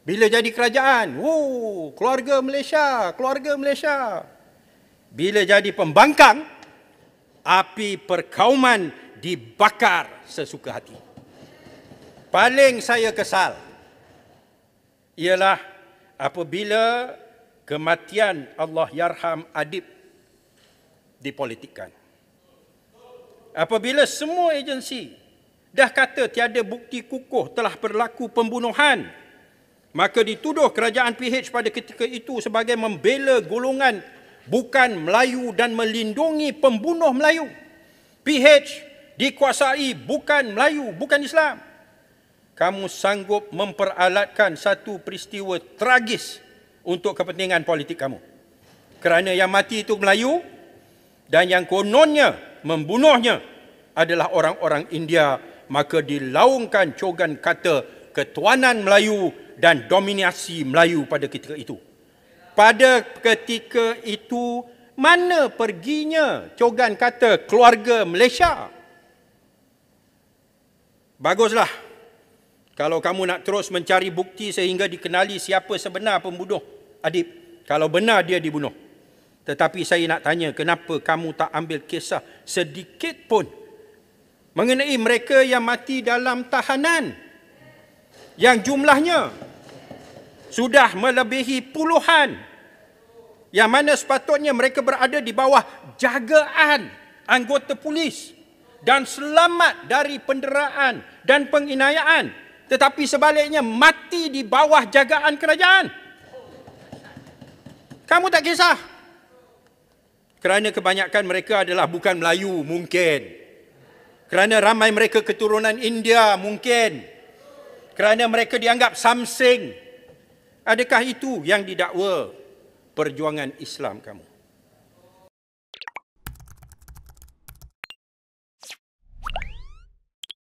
Bila jadi kerajaan, wow, keluarga Malaysia, keluarga Malaysia. Bila jadi pembangkang, api perkauman dibakar sesuka hati. Paling saya kesal ialah apabila kematian Allah Yarham Adib dipolitikkan. Apabila semua agensi dah kata tiada bukti kukuh telah berlaku pembunuhan Maka dituduh kerajaan PH pada ketika itu sebagai membela golongan bukan Melayu dan melindungi pembunuh Melayu. PH dikuasai bukan Melayu, bukan Islam. Kamu sanggup memperalatkan satu peristiwa tragis untuk kepentingan politik kamu. Kerana yang mati itu Melayu dan yang kononnya membunuhnya adalah orang-orang India maka dilaungkan cogan kata ketuanan Melayu dan dominasi Melayu pada ketika itu. Pada ketika itu, mana perginya Cogan kata keluarga Malaysia? Baguslah. Kalau kamu nak terus mencari bukti sehingga dikenali siapa sebenar pembunuh Adib. Kalau benar dia dibunuh. Tetapi saya nak tanya kenapa kamu tak ambil kisah sedikit pun mengenai mereka yang mati dalam tahanan yang jumlahnya sudah melebihi puluhan yang mana sepatutnya mereka berada di bawah jagaan anggota polis dan selamat dari penderaan dan penginayaan tetapi sebaliknya mati di bawah jagaan kerajaan kamu tak kisah kerana kebanyakan mereka adalah bukan Melayu mungkin kerana ramai mereka keturunan India mungkin kerana mereka dianggap samseng Adakah itu yang didakwa perjuangan Islam kamu?